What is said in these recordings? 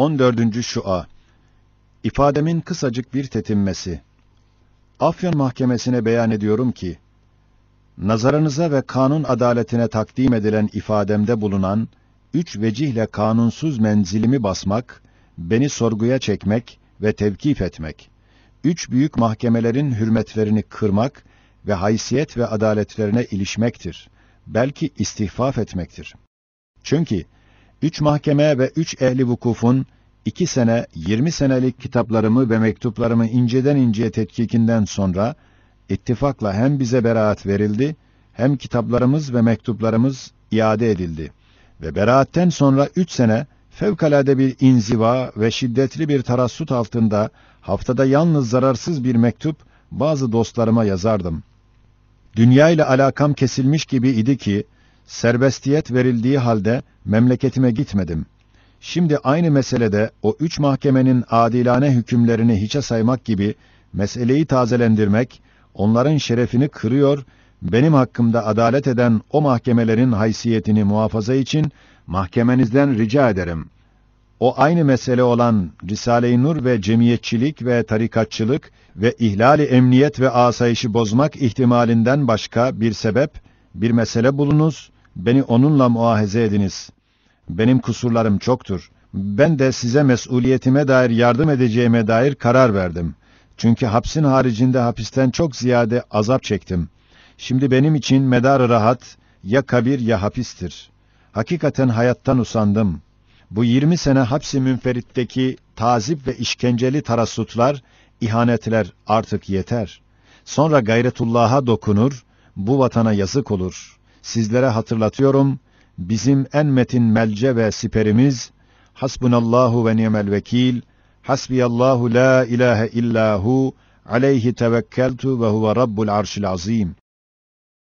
14. Şua İfademin kısacık bir tetinmesi. Afyon Mahkemesi'ne beyan ediyorum ki, nazarınıza ve kanun adaletine takdim edilen ifademde bulunan, üç vecihle kanunsuz menzilimi basmak, beni sorguya çekmek ve tevkif etmek, üç büyük mahkemelerin hürmetlerini kırmak ve haysiyet ve adaletlerine ilişmektir, belki istihfaf etmektir. Çünkü, üç mahkeme ve üç ehli vukufun iki sene, yirmi senelik kitaplarımı ve mektuplarımı inceden inceye tetkikinden sonra ittifakla hem bize beraat verildi, hem kitaplarımız ve mektuplarımız iade edildi. Ve beraatten sonra üç sene fevkalade bir inziva ve şiddetli bir tarassut altında haftada yalnız zararsız bir mektup bazı dostlarıma yazardım. Dünya ile alakam kesilmiş gibi idi ki, serbestiyet verildiği halde memleketime gitmedim. Şimdi aynı meselede o üç mahkemenin adilane hükümlerini hiçe saymak gibi meseleyi tazelendirmek, onların şerefini kırıyor, benim hakkımda adalet eden o mahkemelerin haysiyetini muhafaza için mahkemenizden rica ederim. O aynı mesele olan Risale-i Nur ve cemiyetçilik ve tarikatçılık ve ihlali emniyet ve asayişi bozmak ihtimalinden başka bir sebep, bir mesele bulunuz, beni onunla muahize ediniz. Benim kusurlarım çoktur. Ben de size mesuliyetime dair yardım edeceğime dair karar verdim. Çünkü hapsin haricinde hapisten çok ziyade azap çektim. Şimdi benim için medar rahat ya kabir ya hapistir. Hakikaten hayattan usandım. Bu 20 sene hapsi münferitteki tazip ve işkenceli tarasutlar, ihanetler artık yeter. Sonra gayretullah'a dokunur, bu vatana yazık olur. Sizlere hatırlatıyorum, bizim en metin melce ve siperimiz, hasbunallahu ve ni'mel vekil, hasbiyallahu la ilahe illahu, aleyhi tevekkeltu ve huve rabbul arşil azim.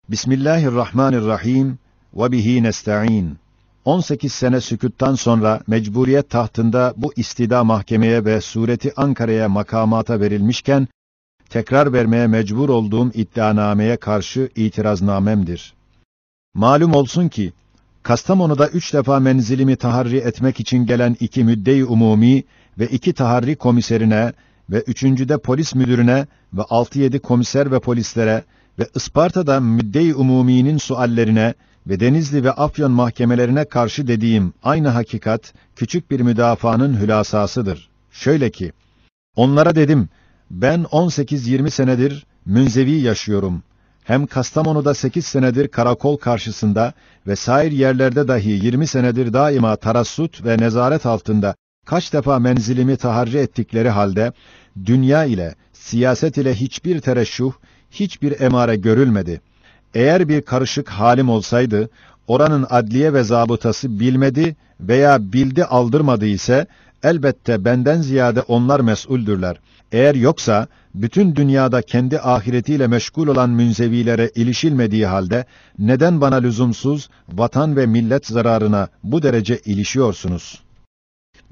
Bismillahirrahmanirrahim ve bihi nesta'in. 18 sene sükuttan sonra mecburiyet tahtında bu istida mahkemeye ve sureti Ankara'ya makamata verilmişken tekrar vermeye mecbur olduğum iddianameye karşı itiraznamemdir. Malum olsun ki, Kastamonu'da üç defa menzilimi taharri etmek için gelen iki müddei umumi ve iki taharri komiserine ve üçüncüde polis müdürüne ve altı yedi komiser ve polislere ve Isparta'da müddei umuminin suallerine ve Denizli ve Afyon mahkemelerine karşı dediğim aynı hakikat, küçük bir müdafaanın hülasasıdır. Şöyle ki, onlara dedim, ben 18-20 senedir münzevi yaşıyorum. Hem Kastamonu'da 8 senedir karakol karşısında ve sair yerlerde dahi 20 senedir daima tarassut ve nezaret altında kaç defa menzilimi taharcı ettikleri halde dünya ile siyaset ile hiçbir tereşuh, hiçbir emare görülmedi. Eğer bir karışık halim olsaydı oranın adliye ve zabıtası bilmedi veya bildi aldırmadı ise elbette benden ziyade onlar mesuldürler. Eğer yoksa, bütün dünyada kendi ahiretiyle meşgul olan münzevilere ilişilmediği halde, neden bana lüzumsuz, vatan ve millet zararına bu derece ilişiyorsunuz?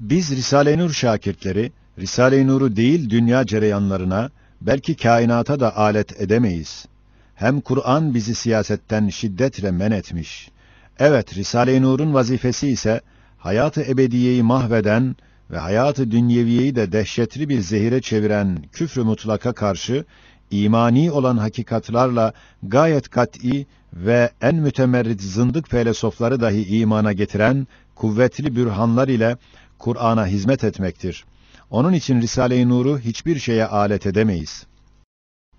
Biz Risale-i Nur şakirtleri, Risale-i Nur'u değil dünya cereyanlarına, belki kainata da alet edemeyiz. Hem Kur'an bizi siyasetten şiddetle men etmiş. Evet, Risale-i Nur'un vazifesi ise, hayatı ebediyeyi mahveden, ve hayatı dünyeviyeyi de dehşetli bir zehire çeviren küfrü mutlaka karşı imani olan hakikatlarla gayet kat'î ve en mütemerrit zındık felsefeleri dahi imana getiren kuvvetli bürhanlar ile Kur'an'a hizmet etmektir. Onun için Risale-i Nur'u hiçbir şeye alet edemeyiz.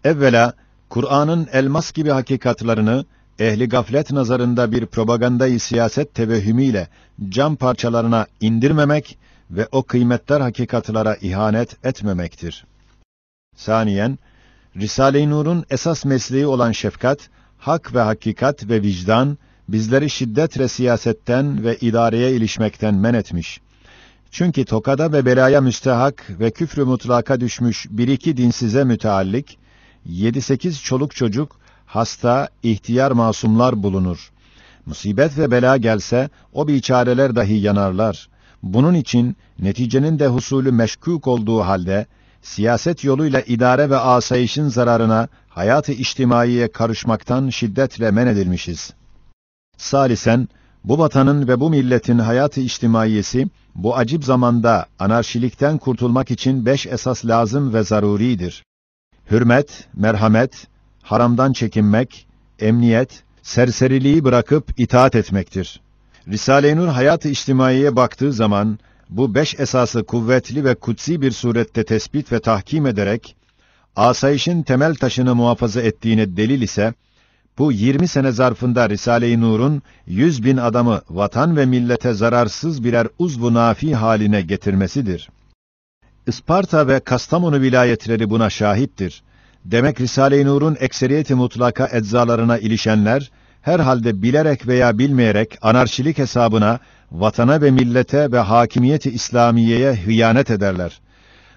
Evvela Kur'an'ın elmas gibi hakikatlarını ehli gaflet nazarında bir propagandayı siyaset tevehhümüyle cam parçalarına indirmemek ve o kıymetler hakikatlara ihanet etmemektir. Saniyen, Risale-i Nur'un esas mesleği olan şefkat, hak ve hakikat ve vicdan, bizleri şiddet siyasetten ve idareye ilişmekten men etmiş. Çünkü tokada ve belaya müstehak ve küfrü mutlaka düşmüş bir iki dinsize müteallik, yedi sekiz çoluk çocuk, hasta, ihtiyar masumlar bulunur. Musibet ve bela gelse, o biçareler dahi yanarlar. Bunun için neticenin de husulü meşkuk olduğu halde siyaset yoluyla idare ve asayişin zararına hayatı içtimaiye karışmaktan şiddetle men edilmişiz. Salisen bu vatanın ve bu milletin hayatı içtimaiyesi bu acip zamanda anarşilikten kurtulmak için beş esas lazım ve zaruridir. Hürmet, merhamet, haramdan çekinmek, emniyet, serseriliği bırakıp itaat etmektir. Risale-i Nur hayatı, ı içtimaiye baktığı zaman bu beş esası kuvvetli ve kutsi bir surette tespit ve tahkim ederek asayişin temel taşını muhafaza ettiğine delil ise bu 20 sene zarfında Risale-i Nur'un 100 bin adamı vatan ve millete zararsız birer uzvu nafi haline getirmesidir. Isparta ve Kastamonu vilayetleri buna şahittir. Demek Risale-i Nur'un ekseriyeti mutlaka eczalarına ilişenler, herhalde bilerek veya bilmeyerek anarşilik hesabına, vatana ve millete ve hakimiyeti İslamiye'ye hıyanet ederler.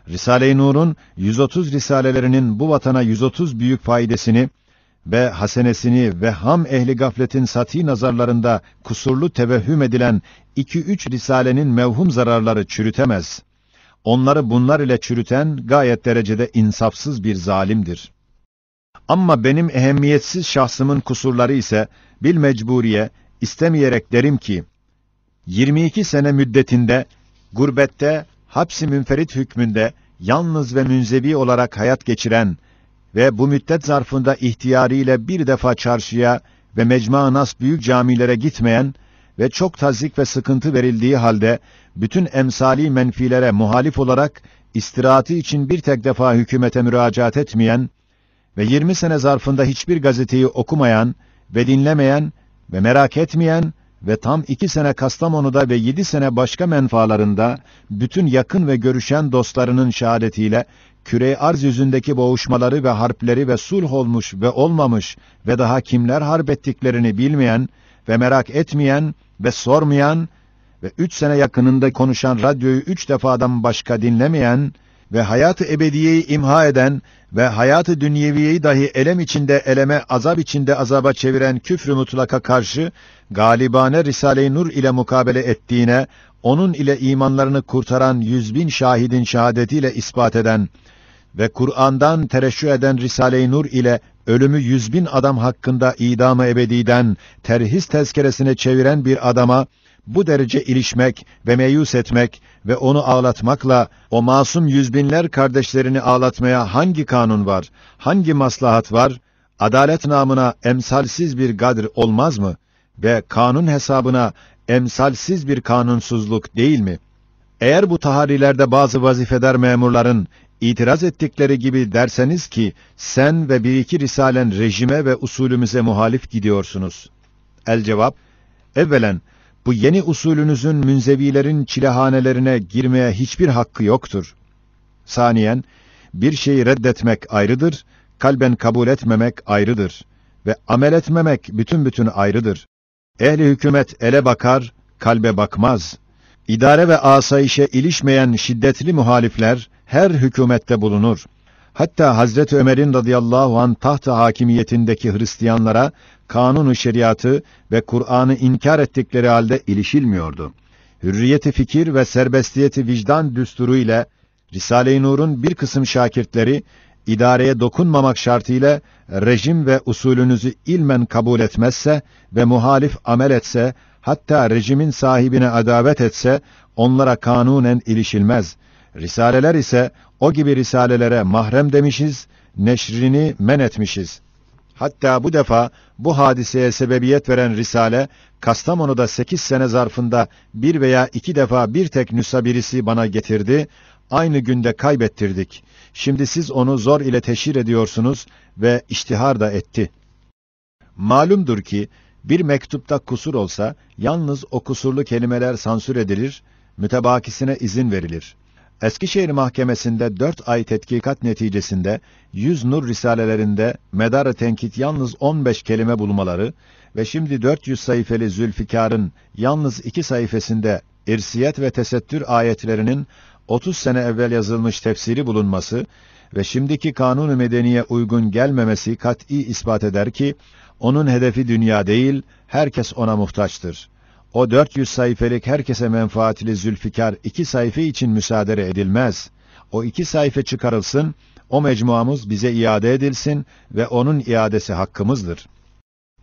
Risale-i Nur'un 130 risalelerinin bu vatana 130 büyük faydasını ve hasenesini ve ham ehli gafletin sati nazarlarında kusurlu tevehhüm edilen 2-3 risalenin mevhum zararları çürütemez. Onları bunlar ile çürüten gayet derecede insafsız bir zalimdir.'' Ama benim ehemmiyetsiz şahsımın kusurları ise bil mecburiye istemeyerek derim ki 22 sene müddetinde gurbette hapsi münferit hükmünde yalnız ve münzevi olarak hayat geçiren ve bu müddet zarfında ihtiyarıyla bir defa çarşıya ve mecma nas büyük camilere gitmeyen ve çok tazik ve sıkıntı verildiği halde bütün emsali menfilere muhalif olarak istirahati için bir tek defa hükümete müracaat etmeyen ve 20 sene zarfında hiçbir gazeteyi okumayan ve dinlemeyen ve merak etmeyen ve tam iki sene Kastamonu'da ve yedi sene başka menfalarında bütün yakın ve görüşen dostlarının şahadetiyle küre arz yüzündeki boğuşmaları ve harpleri ve sulh olmuş ve olmamış ve daha kimler harp ettiklerini bilmeyen ve merak etmeyen ve sormayan ve üç sene yakınında konuşan radyoyu üç defadan başka dinlemeyen ve hayatı ebediyeyi imha eden ve hayatı dünyeviyeyi dahi elem içinde eleme, azap içinde azaba çeviren küfrü mutlaka karşı galibane Risale-i Nur ile mukabele ettiğine, onun ile imanlarını kurtaran yüz bin şahidin şahadetiyle ispat eden ve Kur'an'dan tereşü eden Risale-i Nur ile ölümü yüz bin adam hakkında idamı ebediden terhis tezkeresine çeviren bir adama, bu derece ilişmek ve meyus etmek ve onu ağlatmakla o masum yüzbinler kardeşlerini ağlatmaya hangi kanun var, hangi maslahat var, adalet namına emsalsiz bir gadr olmaz mı ve kanun hesabına emsalsiz bir kanunsuzluk değil mi? Eğer bu taharilerde bazı vazifedar memurların itiraz ettikleri gibi derseniz ki sen ve bir iki risalen rejime ve usulümüze muhalif gidiyorsunuz. El cevap, evvelen bu yeni usulünüzün münzevilerin çilehanelerine girmeye hiçbir hakkı yoktur. Saniyen, bir şeyi reddetmek ayrıdır, kalben kabul etmemek ayrıdır ve amel etmemek bütün bütün ayrıdır. Ehli hükümet ele bakar, kalbe bakmaz. İdare ve asayişe ilişmeyen şiddetli muhalifler her hükümette bulunur. Hatta Hazreti Ömer'in radıyallahu an tahta hakimiyetindeki Hristiyanlara kanunu şeriatı ve Kur'an'ı inkar ettikleri halde ilişilmiyordu. Hürriyeti fikir ve serbestiyeti vicdan düsturu ile Risale-i Nur'un bir kısım şakirtleri idareye dokunmamak şartıyla rejim ve usulünüzü ilmen kabul etmezse ve muhalif amel etse, hatta rejimin sahibine adavet etse, onlara kanunen ilişilmez. Risaleler ise o gibi risalelere mahrem demişiz, neşrini men etmişiz.'' Hatta bu defa bu hadiseye sebebiyet veren risale, Kastamonu'da sekiz sene zarfında bir veya iki defa bir tek nüsa birisi bana getirdi, aynı günde kaybettirdik. Şimdi siz onu zor ile teşhir ediyorsunuz ve iştihar da etti. Malumdur ki, bir mektupta kusur olsa, yalnız o kusurlu kelimeler sansür edilir, mütebakisine izin verilir.'' Eskişehir Mahkemesi'nde dört ay tetkikat neticesinde Yüz nur risalelerinde medar tenkit yalnız 15 kelime bulmaları ve şimdi 400 sayfeli Zülfikar'ın yalnız iki sayfasında irsiyet ve tesettür ayetlerinin 30 sene evvel yazılmış tefsiri bulunması ve şimdiki kanun-u medeniye uygun gelmemesi kat'î ispat eder ki, onun hedefi dünya değil, herkes ona muhtaçtır.'' O 400 sayfelik herkese menfaatli Zülfikar iki sayfa için müsaade edilmez. O iki sayfa çıkarılsın, o mecmuamız bize iade edilsin ve onun iadesi hakkımızdır.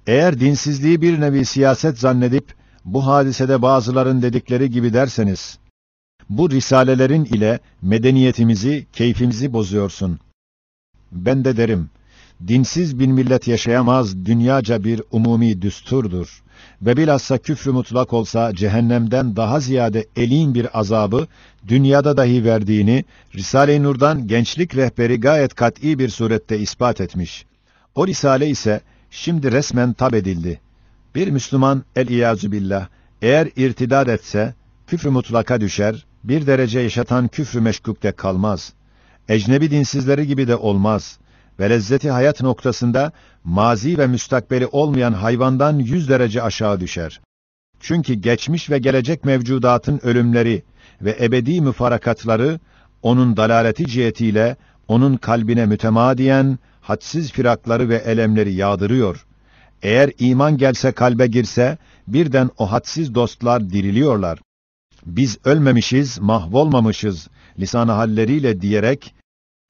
Eğer dinsizliği bir nevi siyaset zannedip, bu hadisede bazıların dedikleri gibi derseniz, bu risalelerin ile medeniyetimizi, keyfimizi bozuyorsun. Ben de derim, dinsiz bir millet yaşayamaz dünyaca bir umumi düsturdur. Ve bilhassa küfrü mutlak olsa cehennemden daha ziyade elin bir azabı dünyada dahi verdiğini Risale-i Nur'dan gençlik rehberi gayet kat'î bir surette ispat etmiş. O risale ise şimdi resmen tab edildi. Bir Müslüman el-iyazu billah eğer irtidad etse küfrü mutlaka düşer, bir derece yaşatan küfrü meşkukte kalmaz. Ecnebi dinsizleri gibi de olmaz.'' ve lezzeti hayat noktasında mazi ve müstakbeli olmayan hayvandan yüz derece aşağı düşer. Çünkü geçmiş ve gelecek mevcudatın ölümleri ve ebedi müfarakatları onun dalaleti cihetiyle onun kalbine mütemadiyen hadsiz firakları ve elemleri yağdırıyor. Eğer iman gelse kalbe girse birden o hadsiz dostlar diriliyorlar. Biz ölmemişiz, mahvolmamışız lisan halleriyle diyerek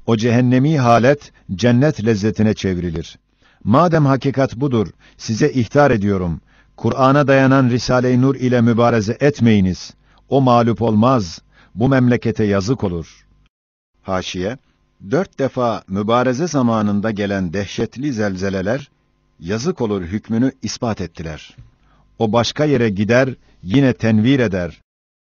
o cehennemi halet cennet lezzetine çevrilir. Madem hakikat budur, size ihtar ediyorum. Kur'an'a dayanan Risale-i Nur ile mübareze etmeyiniz. O mağlup olmaz. Bu memlekete yazık olur. Haşiye Dört defa mübareze zamanında gelen dehşetli zelzeleler, yazık olur hükmünü ispat ettiler. O başka yere gider, yine tenvir eder.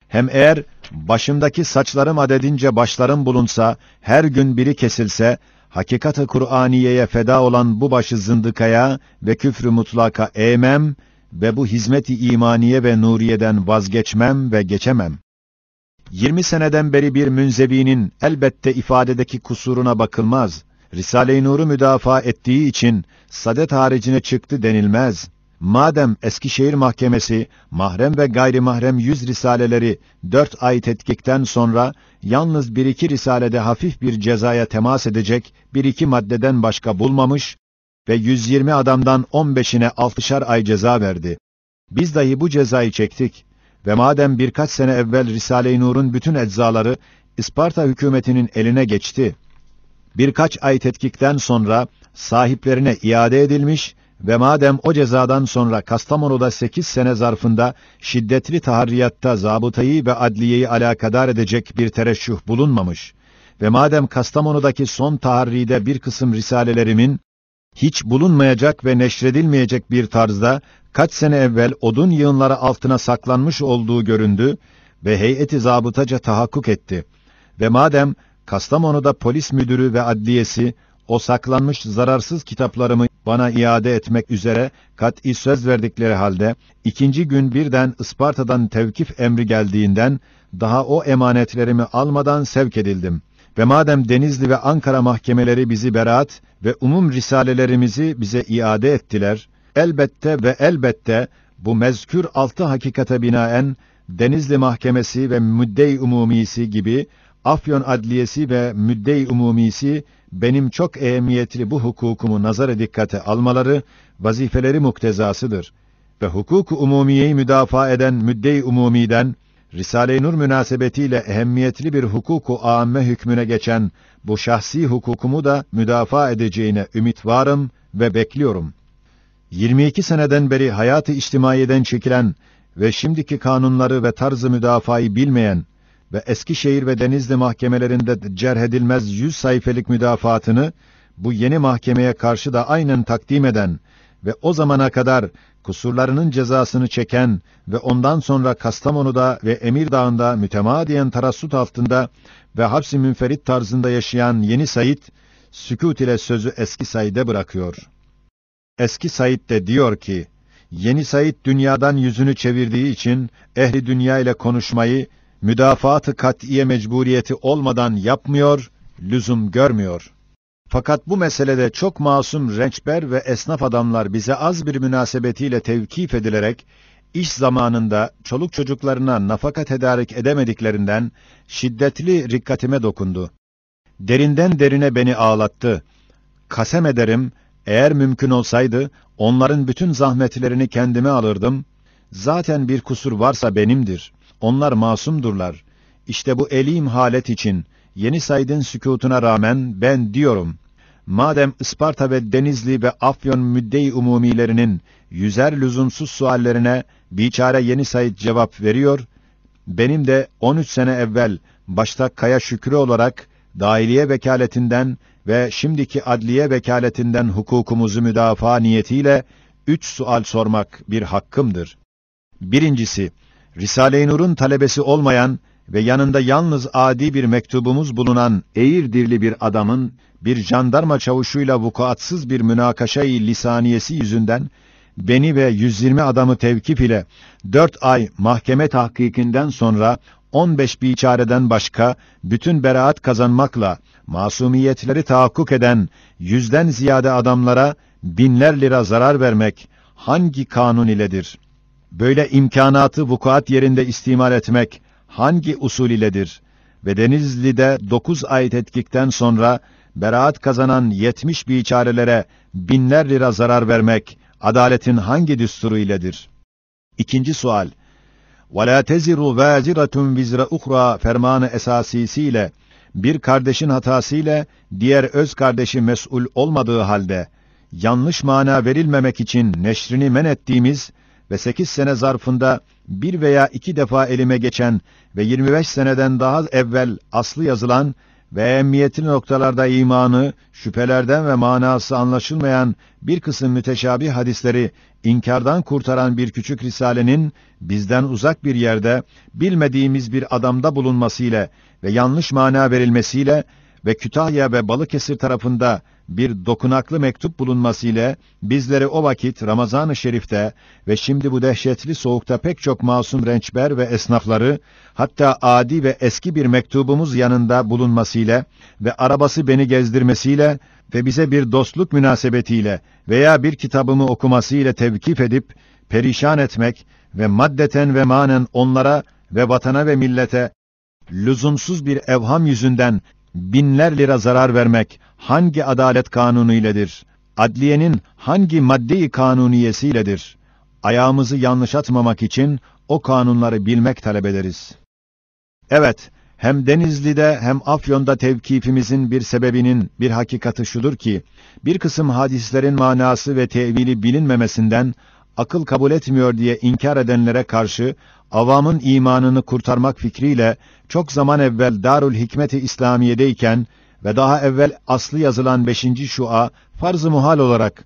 Hem eğer başımdaki saçlarım adedince başlarım bulunsa, her gün biri kesilse, hakikati Kur'aniye'ye feda olan bu başı zındıkaya ve küfrü mutlaka eğmem ve bu hizmeti imaniye ve nuriyeden vazgeçmem ve geçemem. 20 seneden beri bir münzevinin elbette ifadedeki kusuruna bakılmaz. Risale-i Nur'u müdafaa ettiği için sadet haricine çıktı denilmez. Madem Eskişehir Mahkemesi mahrem ve gayrimahrem yüz risaleleri dört ay tetkikten sonra yalnız bir iki risalede hafif bir cezaya temas edecek bir iki maddeden başka bulmamış ve 120 adamdan 15'ine 6'şar ay ceza verdi. Biz dahi bu cezayı çektik ve madem birkaç sene evvel Risale-i Nur'un bütün eczaları İsparta hükümetinin eline geçti. Birkaç ay tetkikten sonra sahiplerine iade edilmiş ve madem o cezadan sonra Kastamonu'da sekiz sene zarfında şiddetli taharriyatta zabıtayı ve adliyeyi alakadar edecek bir tereşüh bulunmamış ve madem Kastamonu'daki son taharride bir kısım risalelerimin hiç bulunmayacak ve neşredilmeyecek bir tarzda kaç sene evvel odun yığınları altına saklanmış olduğu göründü ve heyeti zabıtaca tahakkuk etti. Ve madem Kastamonu'da polis müdürü ve adliyesi o saklanmış zararsız kitaplarımı bana iade etmek üzere kat'i söz verdikleri halde, ikinci gün birden Isparta'dan tevkif emri geldiğinden, daha o emanetlerimi almadan sevk edildim. Ve madem Denizli ve Ankara mahkemeleri bizi beraat ve umum risalelerimizi bize iade ettiler, elbette ve elbette bu mezkür altı hakikate binaen, Denizli Mahkemesi ve Müddei Umumisi gibi, Afyon Adliyesi ve Müddei Umumisi benim çok ehemmiyetli bu hukukumu nazara dikkate almaları vazifeleri muktezasıdır ve hukuk umumiyeyi müdafaa eden müddei umumiden Risale-i Nur münasebetiyle ehemmiyetli bir hukuku âme hükmüne geçen bu şahsi hukukumu da müdafaa edeceğine ümit varım ve bekliyorum. 22 seneden beri hayatı içtimaiyeden çekilen ve şimdiki kanunları ve tarzı müdafayı bilmeyen ve Eskişehir ve Denizli mahkemelerinde cerhedilmez yüz sayfelik müdafaatını bu yeni mahkemeye karşı da aynen takdim eden ve o zamana kadar kusurlarının cezasını çeken ve ondan sonra Kastamonu'da ve Emirdağ'ında mütemadiyen tarassut altında ve hapsi münferit tarzında yaşayan yeni Said, sükût ile sözü eski Said'e bırakıyor. Eski Said de diyor ki, Yeni Said dünyadan yüzünü çevirdiği için ehli dünya ile konuşmayı müdafaatı kat'iye mecburiyeti olmadan yapmıyor, lüzum görmüyor. Fakat bu meselede çok masum rençber ve esnaf adamlar bize az bir münasebetiyle tevkif edilerek, iş zamanında çoluk çocuklarına nafaka tedarik edemediklerinden şiddetli rikkatime dokundu. Derinden derine beni ağlattı. Kasem ederim, eğer mümkün olsaydı, onların bütün zahmetlerini kendime alırdım. Zaten bir kusur varsa benimdir. Onlar masumdurlar. İşte bu elim halet için Yeni Said'in sükutuna rağmen ben diyorum. Madem Isparta ve Denizli ve Afyon müddei umumilerinin yüzer lüzumsuz suallerine biçare Yeni sayit cevap veriyor, benim de 13 sene evvel başta Kaya Şükrü olarak dahiliye vekaletinden ve şimdiki adliye vekaletinden hukukumuzu müdafaa niyetiyle üç sual sormak bir hakkımdır. Birincisi, Risale-i Nur'un talebesi olmayan ve yanında yalnız adi bir mektubumuz bulunan eğir dirli bir adamın bir jandarma çavuşuyla vukuatsız bir münakaşayı lisaniyesi yüzünden beni ve 120 adamı tevkif ile 4 ay mahkeme tahkikinden sonra 15 biçareden başka bütün beraat kazanmakla masumiyetleri tahakkuk eden yüzden ziyade adamlara binler lira zarar vermek hangi kanun iledir?'' Böyle imkanatı vukuat yerinde istimal etmek hangi usul iledir? Ve Denizli'de dokuz ay tetkikten sonra beraat kazanan yetmiş biçarelere binler lira zarar vermek adaletin hangi düsturu iledir? İkinci sual. وَلَا تَزِرُ وَازِرَةٌ vizra اُخْرَى fermanı esasisiyle bir kardeşin hatasıyla diğer öz kardeşi mesul olmadığı halde yanlış mana verilmemek için neşrini men ettiğimiz ve sekiz sene zarfında bir veya iki defa elime geçen ve 25 seneden daha evvel aslı yazılan ve emniyetli noktalarda imanı, şüphelerden ve manası anlaşılmayan bir kısım müteşabih hadisleri inkardan kurtaran bir küçük risalenin bizden uzak bir yerde bilmediğimiz bir adamda bulunmasıyla ve yanlış mana verilmesiyle ve Kütahya ve Balıkesir tarafında bir dokunaklı mektup bulunması ile bizleri o vakit Ramazan-ı Şerif'te ve şimdi bu dehşetli soğukta pek çok masum rençber ve esnafları hatta adi ve eski bir mektubumuz yanında bulunmasıyla ve arabası beni gezdirmesiyle ve bize bir dostluk münasebetiyle veya bir kitabımı okumasıyla tevkif edip perişan etmek ve maddeten ve manen onlara ve vatana ve millete lüzumsuz bir evham yüzünden binler lira zarar vermek hangi adalet kanunu iledir? Adliyenin hangi maddi kanuniyesi iledir? Ayağımızı yanlış atmamak için o kanunları bilmek talep ederiz. Evet, hem Denizli'de hem Afyon'da tevkifimizin bir sebebinin bir hakikati şudur ki, bir kısım hadislerin manası ve tevili bilinmemesinden akıl kabul etmiyor diye inkar edenlere karşı avamın imanını kurtarmak fikriyle çok zaman evvel Darül Hikmeti İslamiye'deyken ve daha evvel aslı yazılan 5. şua farz-ı muhal olarak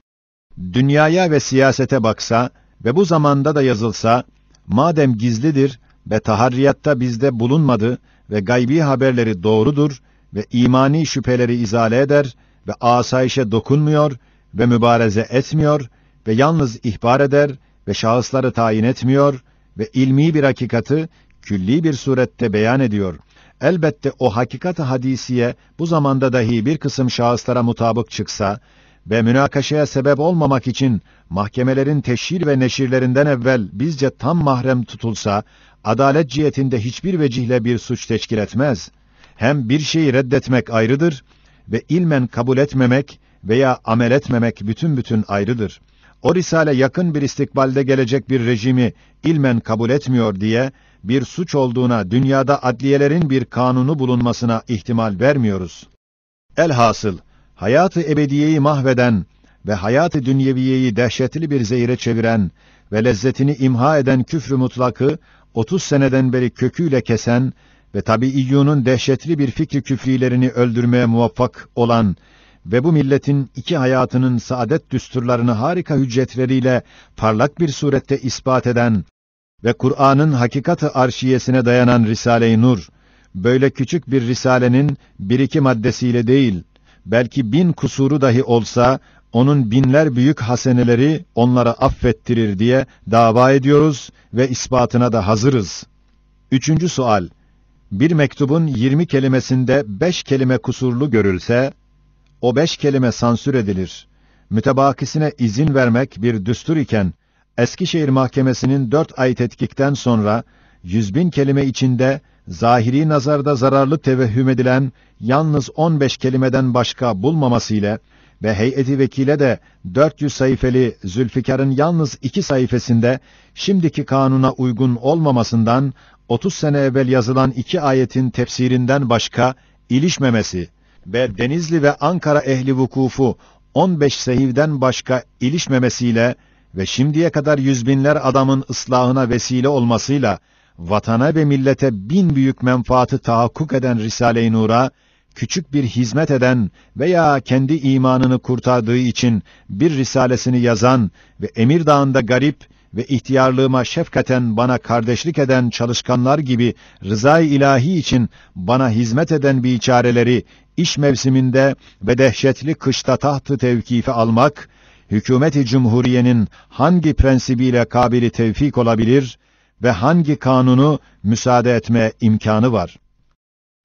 dünyaya ve siyasete baksa ve bu zamanda da yazılsa madem gizlidir ve taharriyatta bizde bulunmadı ve gaybi haberleri doğrudur ve imani şüpheleri izale eder ve asayişe dokunmuyor ve mübareze etmiyor ve yalnız ihbar eder ve şahısları tayin etmiyor ve ilmi bir hakikati külli bir surette beyan ediyor. Elbette o hakikat hadisiye bu zamanda dahi bir kısım şahıslara mutabık çıksa ve münakaşaya sebep olmamak için mahkemelerin teşhir ve neşirlerinden evvel bizce tam mahrem tutulsa, adalet cihetinde hiçbir vecihle bir suç teşkil etmez. Hem bir şeyi reddetmek ayrıdır ve ilmen kabul etmemek veya amel etmemek bütün bütün ayrıdır.'' o risale yakın bir istikbalde gelecek bir rejimi ilmen kabul etmiyor diye bir suç olduğuna dünyada adliyelerin bir kanunu bulunmasına ihtimal vermiyoruz. Elhasıl hayatı ebediyeyi mahveden ve hayatı dünyeviyeyi dehşetli bir zehire çeviren ve lezzetini imha eden küfrü mutlakı 30 seneden beri köküyle kesen ve iyyunun dehşetli bir fikri küfrilerini öldürmeye muvaffak olan ve bu milletin iki hayatının saadet düsturlarını harika hüccetleriyle parlak bir surette ispat eden ve Kur'an'ın hakikati arşiyesine dayanan Risale-i Nur, böyle küçük bir risalenin bir iki maddesiyle değil, belki bin kusuru dahi olsa, onun binler büyük haseneleri onlara affettirir diye dava ediyoruz ve ispatına da hazırız. Üçüncü sual. Bir mektubun 20 kelimesinde beş kelime kusurlu görülse, o beş kelime sansür edilir. Mütebakisine izin vermek bir düstur iken, Eskişehir Mahkemesi'nin dört ay tetkikten sonra, yüz bin kelime içinde, zahiri nazarda zararlı tevehhüm edilen, yalnız on beş kelimeden başka bulmaması ile, ve heyeti vekile de 400 sayfeli Zülfikar'ın yalnız iki sayfasında şimdiki kanuna uygun olmamasından 30 sene evvel yazılan iki ayetin tefsirinden başka ilişmemesi ve Denizli ve Ankara ehli vukufu 15 sehivden başka ilişmemesiyle ve şimdiye kadar yüzbinler adamın ıslahına vesile olmasıyla vatana ve millete bin büyük menfaatı tahakkuk eden Risale-i Nur'a küçük bir hizmet eden veya kendi imanını kurtardığı için bir risalesini yazan ve Emirdağ'ında garip ve ihtiyarlığıma şefkaten bana kardeşlik eden çalışkanlar gibi rızay ilahi için bana hizmet eden biçareleri iş mevsiminde ve dehşetli kışta tahtı tevkife almak, hükümeti cumhuriyenin hangi prensibiyle kabili tevfik olabilir ve hangi kanunu müsaade etme imkanı var?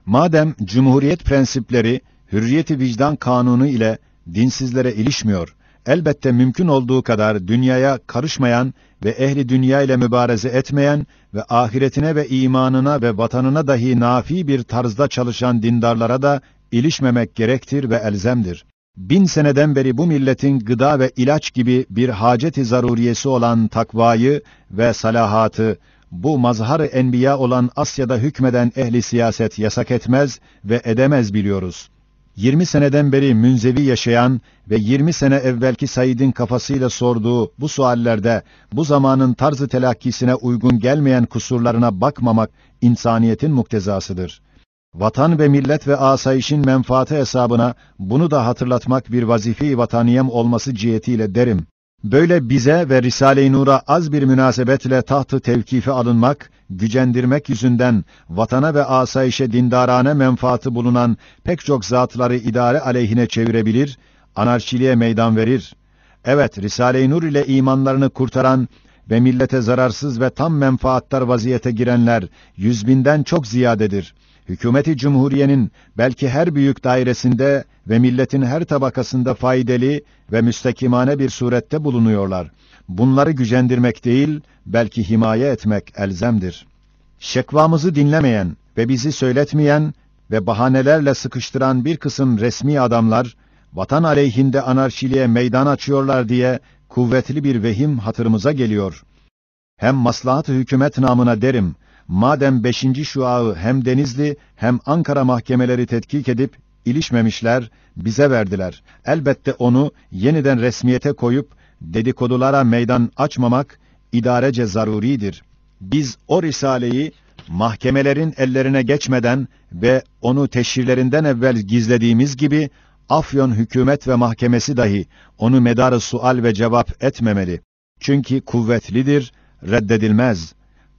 Madem cumhuriyet prensipleri hürriyeti vicdan kanunu ile dinsizlere ilişmiyor elbette mümkün olduğu kadar dünyaya karışmayan ve ehli dünya ile mübareze etmeyen ve ahiretine ve imanına ve vatanına dahi nafi bir tarzda çalışan dindarlara da ilişmemek gerektir ve elzemdir. Bin seneden beri bu milletin gıda ve ilaç gibi bir haceti zaruriyesi olan takvayı ve salahatı, bu mazhar enbiya olan Asya'da hükmeden ehli siyaset yasak etmez ve edemez biliyoruz. 20 seneden beri münzevi yaşayan ve 20 sene evvelki Said'in kafasıyla sorduğu bu suallerde bu zamanın tarzı telakkisine uygun gelmeyen kusurlarına bakmamak insaniyetin muktezasıdır. Vatan ve millet ve asayişin menfaati hesabına bunu da hatırlatmak bir vazife-i vataniyem olması cihetiyle derim. Böyle bize ve Risale-i Nur'a az bir münasebetle tahtı tevkifi alınmak gücendirmek yüzünden vatana ve asayişe dindarane menfaatı bulunan pek çok zatları idare aleyhine çevirebilir, anarşiliğe meydan verir. Evet, Risale-i Nur ile imanlarını kurtaran ve millete zararsız ve tam menfaatlar vaziyete girenler yüzbinden çok ziyadedir. Hükümeti Cumhuriye'nin belki her büyük dairesinde ve milletin her tabakasında faydalı ve müstekimane bir surette bulunuyorlar bunları gücendirmek değil, belki himaye etmek elzemdir. Şekvamızı dinlemeyen ve bizi söyletmeyen ve bahanelerle sıkıştıran bir kısım resmi adamlar, vatan aleyhinde anarşiliğe meydan açıyorlar diye kuvvetli bir vehim hatırımıza geliyor. Hem maslahat hükümet namına derim, madem beşinci şuağı hem Denizli hem Ankara mahkemeleri tetkik edip ilişmemişler, bize verdiler. Elbette onu yeniden resmiyete koyup dedikodulara meydan açmamak idarece zaruridir. Biz o risaleyi mahkemelerin ellerine geçmeden ve onu teşhirlerinden evvel gizlediğimiz gibi Afyon hükümet ve mahkemesi dahi onu medarı sual ve cevap etmemeli. Çünkü kuvvetlidir, reddedilmez.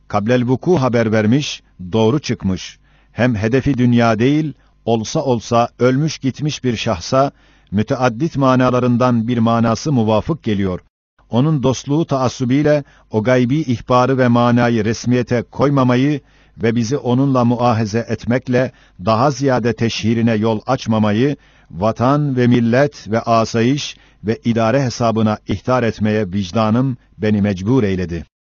Kablel vuku haber vermiş, doğru çıkmış. Hem hedefi dünya değil, olsa olsa ölmüş gitmiş bir şahsa müteaddit manalarından bir manası muvafık geliyor. Onun dostluğu taassubiyle o gaybi ihbarı ve manayı resmiyete koymamayı ve bizi onunla muahize etmekle daha ziyade teşhirine yol açmamayı, vatan ve millet ve asayiş ve idare hesabına ihtar etmeye vicdanım beni mecbur eyledi.